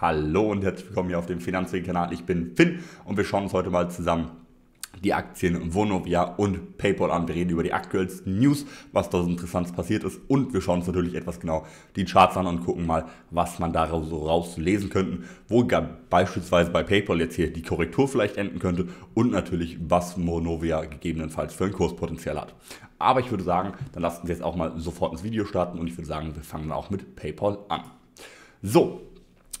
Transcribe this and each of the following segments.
Hallo und herzlich willkommen hier auf dem Finanzweg-Kanal. Ich bin Finn und wir schauen uns heute mal zusammen die Aktien Vonovia und PayPal an. Wir reden über die aktuellsten News, was da so interessantes passiert ist und wir schauen uns natürlich etwas genau die Charts an und gucken mal, was man daraus so rauslesen könnte, wo beispielsweise bei PayPal jetzt hier die Korrektur vielleicht enden könnte und natürlich, was Vonovia gegebenenfalls für ein Kurspotenzial hat. Aber ich würde sagen, dann lassen wir jetzt auch mal sofort ins Video starten und ich würde sagen, wir fangen auch mit PayPal an. So,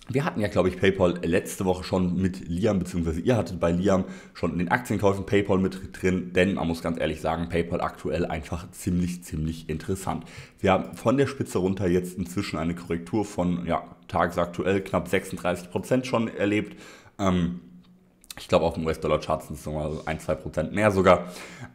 wir hatten ja, glaube ich, PayPal letzte Woche schon mit Liam, beziehungsweise ihr hattet bei Liam schon in den Aktienkäufen PayPal mit drin, denn man muss ganz ehrlich sagen, PayPal aktuell einfach ziemlich, ziemlich interessant. Wir haben von der Spitze runter jetzt inzwischen eine Korrektur von, ja, tagesaktuell knapp 36% Prozent schon erlebt. Ähm, ich glaube, auf dem US-Dollar-Chart sind es nochmal so ein, zwei Prozent mehr sogar.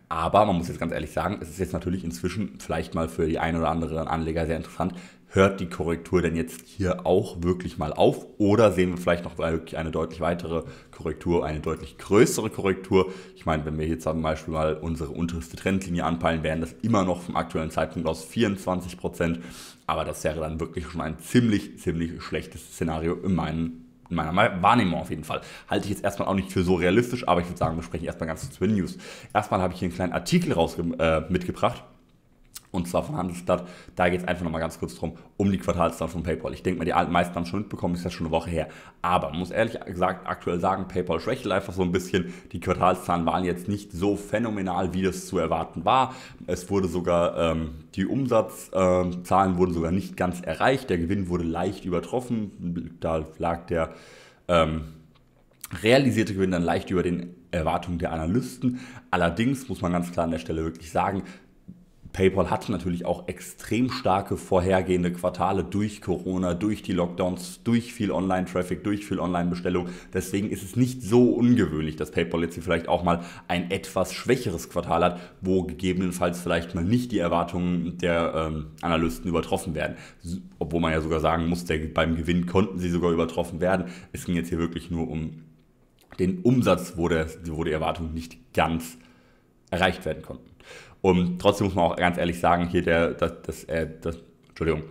Aber man muss jetzt ganz ehrlich sagen, es ist jetzt natürlich inzwischen vielleicht mal für die ein oder anderen Anleger sehr interessant, hört die Korrektur denn jetzt hier auch wirklich mal auf oder sehen wir vielleicht noch wirklich eine deutlich weitere Korrektur, eine deutlich größere Korrektur? Ich meine, wenn wir jetzt zum Beispiel mal unsere unterste Trendlinie anpeilen, wären das immer noch vom aktuellen Zeitpunkt aus 24 aber das wäre dann wirklich schon ein ziemlich, ziemlich schlechtes Szenario in meinen in meiner Wahrnehmung auf jeden Fall. Halte ich jetzt erstmal auch nicht für so realistisch, aber ich würde sagen, wir sprechen erstmal ganz kurz über News. Erstmal habe ich hier einen kleinen Artikel raus, äh, mitgebracht und zwar von Handelsblatt. Da geht es einfach nochmal ganz kurz drum, um die Quartalszahlen von PayPal. Ich denke mal, die meisten haben schon mitbekommen, ist ja schon eine Woche her. Aber man muss ehrlich gesagt aktuell sagen, PayPal schwächelt einfach so ein bisschen. Die Quartalszahlen waren jetzt nicht so phänomenal, wie das zu erwarten war. Es wurde sogar, ähm, die Umsatzzahlen äh, wurden sogar nicht ganz erreicht. Der Gewinn wurde leicht übertroffen. Da lag der ähm, realisierte Gewinn dann leicht über den Erwartungen der Analysten. Allerdings muss man ganz klar an der Stelle wirklich sagen, PayPal hatte natürlich auch extrem starke vorhergehende Quartale durch Corona, durch die Lockdowns, durch viel Online-Traffic, durch viel Online-Bestellung. Deswegen ist es nicht so ungewöhnlich, dass PayPal jetzt hier vielleicht auch mal ein etwas schwächeres Quartal hat, wo gegebenenfalls vielleicht mal nicht die Erwartungen der ähm, Analysten übertroffen werden. Obwohl man ja sogar sagen muss, der, beim Gewinn konnten sie sogar übertroffen werden. Es ging jetzt hier wirklich nur um den Umsatz, wo, der, wo die Erwartungen nicht ganz erreicht werden konnten. Und trotzdem muss man auch ganz ehrlich sagen, hier der, das, das, äh, das Entschuldigung,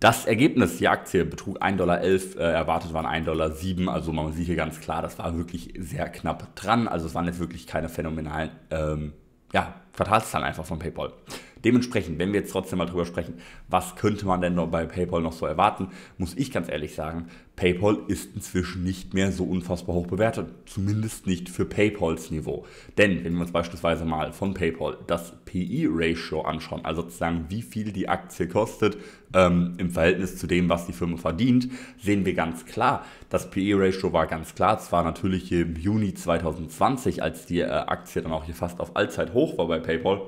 das Ergebnis die Aktie betrug 1,11 Dollar, äh, erwartet waren 1,07 Dollar, also man sieht hier ganz klar, das war wirklich sehr knapp dran, also es waren jetzt wirklich keine phänomenalen ähm, ja, Quartalszahlen einfach von PayPal. Dementsprechend, wenn wir jetzt trotzdem mal drüber sprechen, was könnte man denn noch bei PayPal noch so erwarten, muss ich ganz ehrlich sagen, PayPal ist inzwischen nicht mehr so unfassbar hoch bewertet. Zumindest nicht für PayPals Niveau. Denn wenn wir uns beispielsweise mal von PayPal das PE-Ratio anschauen, also sozusagen wie viel die Aktie kostet ähm, im Verhältnis zu dem, was die Firma verdient, sehen wir ganz klar, das PE-Ratio war ganz klar. zwar natürlich im Juni 2020, als die äh, Aktie dann auch hier fast auf Allzeit hoch war bei PayPal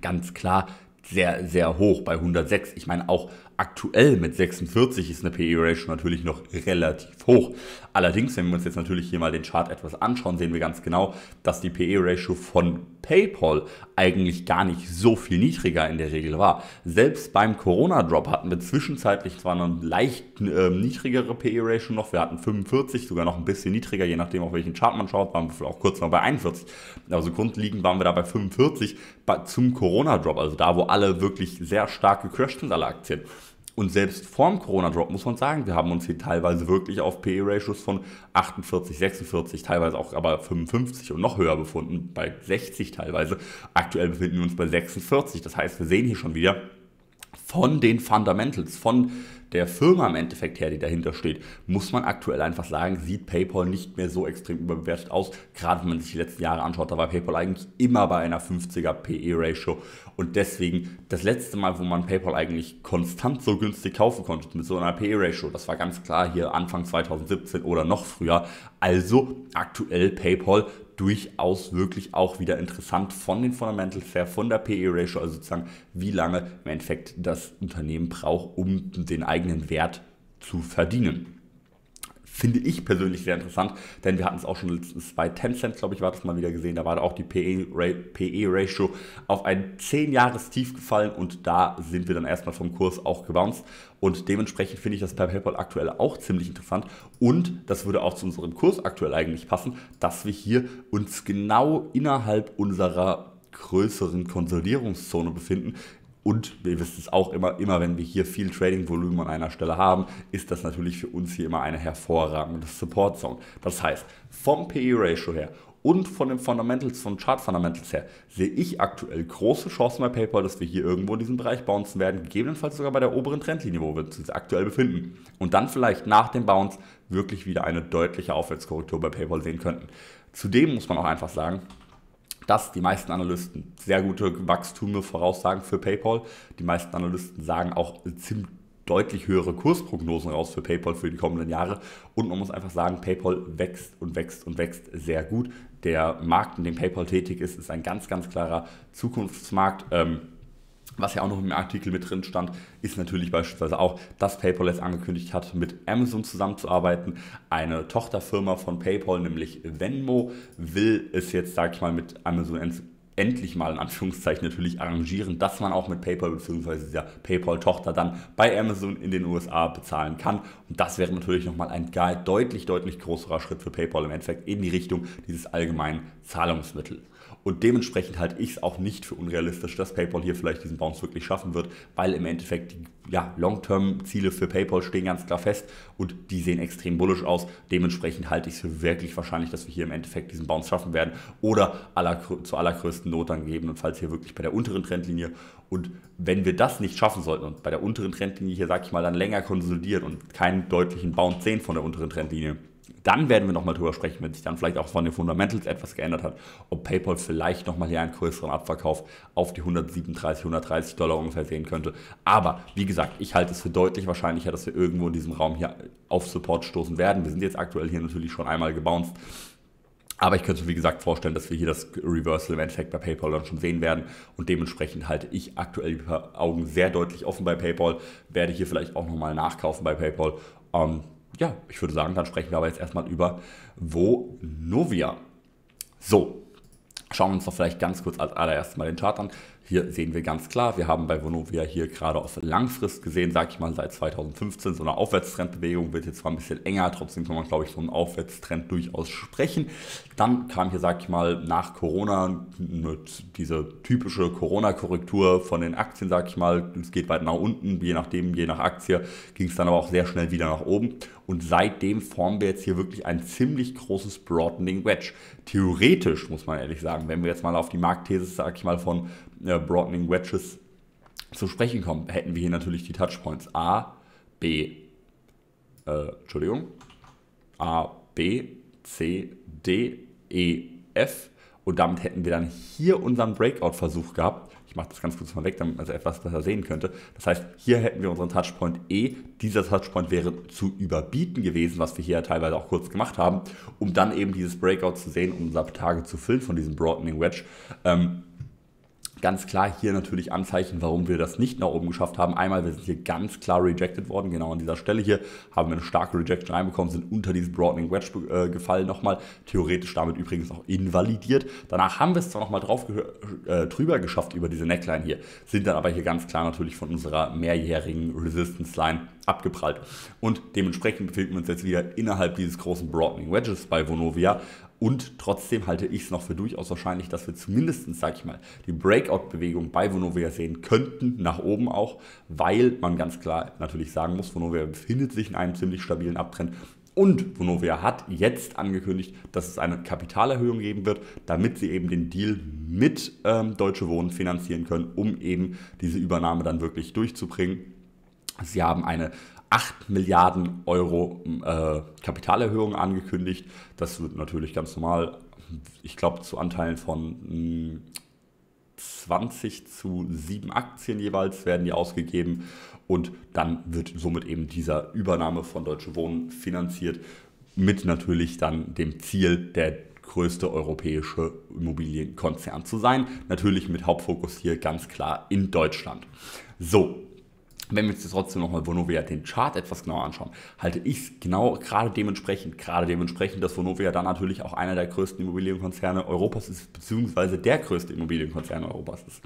ganz klar sehr, sehr hoch bei 106. Ich meine, auch aktuell mit 46 ist eine PE-Ratio natürlich noch relativ hoch. Allerdings, wenn wir uns jetzt natürlich hier mal den Chart etwas anschauen, sehen wir ganz genau, dass die PE-Ratio von PayPal eigentlich gar nicht so viel niedriger in der Regel war. Selbst beim Corona-Drop hatten wir zwischenzeitlich zwar eine leicht äh, niedrigere PE-Ratio noch, wir hatten 45, sogar noch ein bisschen niedriger, je nachdem auf welchen Chart man schaut, waren wir auch kurz mal bei 41. Also grundlegend waren wir da bei 45 bei, zum Corona-Drop, also da, wo alle wirklich sehr stark gecrashed sind, alle Aktien. Und selbst vorm Corona-Drop muss man sagen, wir haben uns hier teilweise wirklich auf PE-Ratios von 48, 46, teilweise auch aber 55 und noch höher befunden, bei 60 teilweise. Aktuell befinden wir uns bei 46. Das heißt, wir sehen hier schon wieder von den Fundamentals, von der Firma im Endeffekt her, die dahinter steht, muss man aktuell einfach sagen, sieht PayPal nicht mehr so extrem überbewertet aus. Gerade wenn man sich die letzten Jahre anschaut, da war PayPal eigentlich immer bei einer 50er PE-Ratio. Und deswegen, das letzte Mal, wo man PayPal eigentlich konstant so günstig kaufen konnte, mit so einer PE-Ratio, das war ganz klar hier Anfang 2017 oder noch früher. Also aktuell PayPal durchaus wirklich auch wieder interessant von den Fundamentals her, von der PE-Ratio, also sozusagen, wie lange im Endeffekt das Unternehmen braucht, um den eigenen Wert zu verdienen finde ich persönlich sehr interessant, denn wir hatten es auch schon letztens bei Tencent, glaube ich, war das mal wieder gesehen. Da war auch die PE-Ratio e auf ein 10-Jahres-Tief gefallen und da sind wir dann erstmal vom Kurs auch gebounced. Und dementsprechend finde ich das per PayPal aktuell auch ziemlich interessant. Und das würde auch zu unserem Kurs aktuell eigentlich passen, dass wir hier uns genau innerhalb unserer größeren Konsolidierungszone befinden, und wir wissen es auch immer, immer wenn wir hier viel Trading-Volumen an einer Stelle haben, ist das natürlich für uns hier immer eine hervorragende Support-Zone. Das heißt, vom PE-Ratio her und von den Fundamentals, von Chart Fundamentals her, sehe ich aktuell große Chancen bei PayPal, dass wir hier irgendwo in diesem Bereich bouncen werden, gegebenenfalls sogar bei der oberen Trendlinie, wo wir uns aktuell befinden. Und dann vielleicht nach dem Bounce wirklich wieder eine deutliche Aufwärtskorrektur bei PayPal sehen könnten. Zudem muss man auch einfach sagen, dass die meisten Analysten sehr gute Wachstume voraussagen für PayPal. Die meisten Analysten sagen auch ziemlich deutlich höhere Kursprognosen raus für PayPal für die kommenden Jahre. Und man muss einfach sagen, PayPal wächst und wächst und wächst sehr gut. Der Markt, in dem PayPal tätig ist, ist ein ganz, ganz klarer Zukunftsmarkt. Ähm, was ja auch noch im Artikel mit drin stand, ist natürlich beispielsweise auch, dass PayPal jetzt angekündigt hat, mit Amazon zusammenzuarbeiten. Eine Tochterfirma von PayPal, nämlich Venmo, will es jetzt, sag ich mal, mit Amazon endlich mal in Anführungszeichen natürlich arrangieren, dass man auch mit PayPal bzw. dieser PayPal-Tochter dann bei Amazon in den USA bezahlen kann. Und das wäre natürlich nochmal ein deutlich, deutlich größerer Schritt für PayPal im Endeffekt in die Richtung dieses allgemeinen Zahlungsmittels. Und dementsprechend halte ich es auch nicht für unrealistisch, dass PayPal hier vielleicht diesen Bounce wirklich schaffen wird, weil im Endeffekt die ja, Long-Term-Ziele für PayPal stehen ganz klar fest und die sehen extrem bullisch aus. Dementsprechend halte ich es für wirklich wahrscheinlich, dass wir hier im Endeffekt diesen Bounce schaffen werden oder aller, zu allergrößten größten Not dann gegeben und falls hier wirklich bei der unteren Trendlinie. Und wenn wir das nicht schaffen sollten und bei der unteren Trendlinie hier, sag ich mal, dann länger konsolidieren und keinen deutlichen Bounce sehen von der unteren Trendlinie, dann werden wir nochmal drüber sprechen, wenn sich dann vielleicht auch von den Fundamentals etwas geändert hat, ob PayPal vielleicht nochmal hier einen größeren Abverkauf auf die 137, 130 Dollar ungefähr sehen könnte. Aber wie gesagt, ich halte es für deutlich wahrscheinlicher, dass wir irgendwo in diesem Raum hier auf Support stoßen werden. Wir sind jetzt aktuell hier natürlich schon einmal gebounced. Aber ich könnte mir, wie gesagt, vorstellen, dass wir hier das Reversal im Endeffekt bei PayPal dann schon sehen werden. Und dementsprechend halte ich aktuell die Augen sehr deutlich offen bei PayPal. Werde hier vielleicht auch nochmal nachkaufen bei PayPal. Ähm, ja, ich würde sagen, dann sprechen wir aber jetzt erstmal über Vonovia. So, Schauen wir uns doch vielleicht ganz kurz als allererstes mal den Chart an. Hier sehen wir ganz klar, wir haben bei Vonovia hier gerade auf Langfrist gesehen, sage ich mal, seit 2015 so eine Aufwärtstrendbewegung, wird jetzt zwar ein bisschen enger, trotzdem kann man, glaube ich, so einen Aufwärtstrend durchaus sprechen. Dann kam hier, sage ich mal, nach Corona diese typische Corona-Korrektur von den Aktien, sage ich mal, es geht weit nach unten, je nachdem, je nach Aktie, ging es dann aber auch sehr schnell wieder nach oben. Und seitdem formen wir jetzt hier wirklich ein ziemlich großes Broadening Wedge. Theoretisch muss man ehrlich sagen, wenn wir jetzt mal auf die Marktthese, sag ich mal, von äh, Broadening Wedges zu sprechen kommen, hätten wir hier natürlich die Touchpoints A, B, äh, Entschuldigung, A, B, C, D, E, F und damit hätten wir dann hier unseren Breakout-Versuch gehabt. Ich mache das ganz kurz mal weg, damit man es etwas besser sehen könnte. Das heißt, hier hätten wir unseren Touchpoint E. Dieser Touchpoint wäre zu überbieten gewesen, was wir hier teilweise auch kurz gemacht haben, um dann eben dieses Breakout zu sehen, um unsere Tage zu füllen von diesem Broadening Wedge. Ähm, ganz klar hier natürlich Anzeichen, warum wir das nicht nach oben geschafft haben. Einmal, wir sind hier ganz klar rejected worden, genau an dieser Stelle hier, haben wir eine starke Rejection reinbekommen, sind unter dieses Broadening Wedge äh, gefallen nochmal, theoretisch damit übrigens auch invalidiert. Danach haben wir es zwar nochmal drauf äh, drüber geschafft über diese Neckline hier, sind dann aber hier ganz klar natürlich von unserer mehrjährigen Resistance Line abgeprallt. Und dementsprechend befinden wir uns jetzt wieder innerhalb dieses großen Broadening Wedges bei Vonovia und trotzdem halte ich es noch für durchaus wahrscheinlich, dass wir zumindest, sage ich mal, die Breakout-Bewegung bei Vonovia sehen könnten, nach oben auch, weil man ganz klar natürlich sagen muss, Vonovia befindet sich in einem ziemlich stabilen Abtrend. Und Vonovia hat jetzt angekündigt, dass es eine Kapitalerhöhung geben wird, damit sie eben den Deal mit ähm, Deutsche Wohnen finanzieren können, um eben diese Übernahme dann wirklich durchzubringen. Sie haben eine 8 Milliarden Euro äh, Kapitalerhöhung angekündigt. Das wird natürlich ganz normal, ich glaube, zu Anteilen von mh, 20 zu 7 Aktien jeweils werden die ausgegeben. Und dann wird somit eben dieser Übernahme von Deutsche Wohnen finanziert, mit natürlich dann dem Ziel der größte europäische Immobilienkonzern zu sein. Natürlich mit Hauptfokus hier ganz klar in Deutschland. So, wenn wir uns jetzt trotzdem nochmal Vonovia den Chart etwas genauer anschauen, halte ich es genau gerade dementsprechend, gerade dementsprechend, dass Vonovia dann natürlich auch einer der größten Immobilienkonzerne Europas ist, beziehungsweise der größte Immobilienkonzern Europas ist.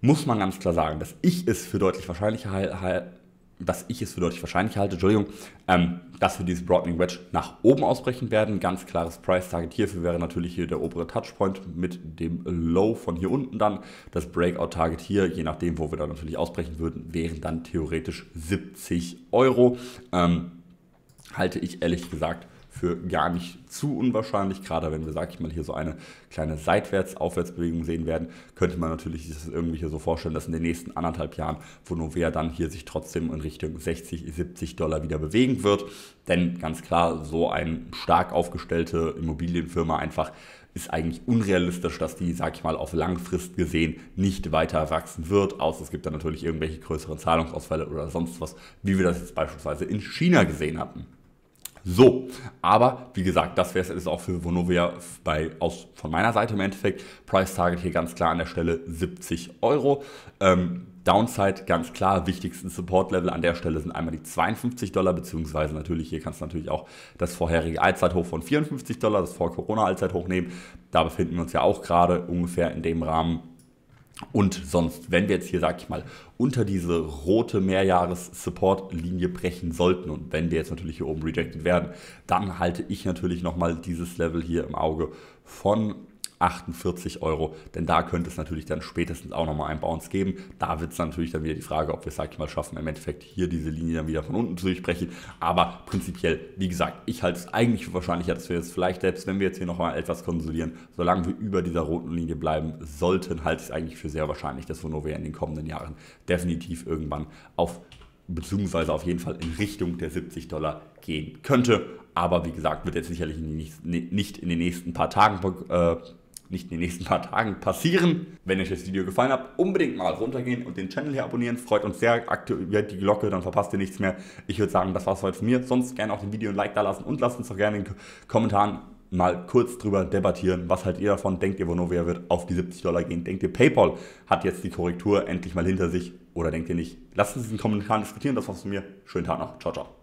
Muss man ganz klar sagen, dass ich es für deutlich wahrscheinlicher halte, dass ich es für deutlich wahrscheinlich halte, Entschuldigung, ähm, dass wir dieses Broadening Wedge nach oben ausbrechen werden. Ganz klares Price-Target hierfür wäre natürlich hier der obere Touchpoint mit dem Low von hier unten dann. Das Breakout-Target hier, je nachdem, wo wir dann natürlich ausbrechen würden, wären dann theoretisch 70 Euro. Ähm, halte ich ehrlich gesagt für gar nicht zu unwahrscheinlich. Gerade wenn wir, sag ich mal, hier so eine kleine Seitwärts-Aufwärtsbewegung sehen werden, könnte man natürlich sich das irgendwie hier so vorstellen, dass in den nächsten anderthalb Jahren Vonovia dann hier sich trotzdem in Richtung 60, 70 Dollar wieder bewegen wird. Denn ganz klar, so eine stark aufgestellte Immobilienfirma einfach ist eigentlich unrealistisch, dass die, sag ich mal, auf Langfrist gesehen nicht weiter wachsen wird, außer es gibt dann natürlich irgendwelche größeren Zahlungsausfälle oder sonst was, wie wir das jetzt beispielsweise in China gesehen hatten. So, aber wie gesagt, das wäre es auch für Vonovia bei, aus, von meiner Seite im Endeffekt. Price Target hier ganz klar an der Stelle 70 Euro. Ähm, Downside ganz klar, wichtigsten Support-Level an der Stelle sind einmal die 52 Dollar, beziehungsweise natürlich, hier kannst du natürlich auch das vorherige Allzeithoch von 54 Dollar, das Vor-Corona-Allzeithoch nehmen. Da befinden wir uns ja auch gerade ungefähr in dem Rahmen und sonst, wenn wir jetzt hier, sag ich mal, unter diese rote Mehrjahres-Support-Linie brechen sollten und wenn wir jetzt natürlich hier oben rejected werden, dann halte ich natürlich nochmal dieses Level hier im Auge von 48 Euro, denn da könnte es natürlich dann spätestens auch nochmal einen Bounce geben. Da wird es natürlich dann wieder die Frage, ob wir es, sag ich mal, schaffen, im Endeffekt hier diese Linie dann wieder von unten zu durchbrechen. Aber prinzipiell, wie gesagt, ich halte es eigentlich für wahrscheinlicher, dass wir jetzt vielleicht, selbst wenn wir jetzt hier nochmal etwas konsolidieren, solange wir über dieser roten Linie bleiben sollten, halte ich es eigentlich für sehr wahrscheinlich, dass Vonovia in den kommenden Jahren definitiv irgendwann auf beziehungsweise auf jeden Fall in Richtung der 70 Dollar gehen könnte. Aber wie gesagt, wird jetzt sicherlich nicht in den nächsten paar Tagen äh, nicht in den nächsten paar Tagen passieren. Wenn euch das Video gefallen hat, unbedingt mal runtergehen und den Channel hier abonnieren. Freut uns sehr. Aktiviert die Glocke, dann verpasst ihr nichts mehr. Ich würde sagen, das war's heute von mir. Sonst gerne auch dem Video ein Like da lassen und lasst uns auch gerne in den Kommentaren mal kurz drüber debattieren. Was haltet ihr davon? Denkt ihr, Vonovia wird auf die 70 Dollar gehen? Denkt ihr, PayPal hat jetzt die Korrektur endlich mal hinter sich? Oder denkt ihr nicht? Lasst uns in den Kommentaren diskutieren. Das war's von mir. Schönen Tag noch. Ciao, ciao.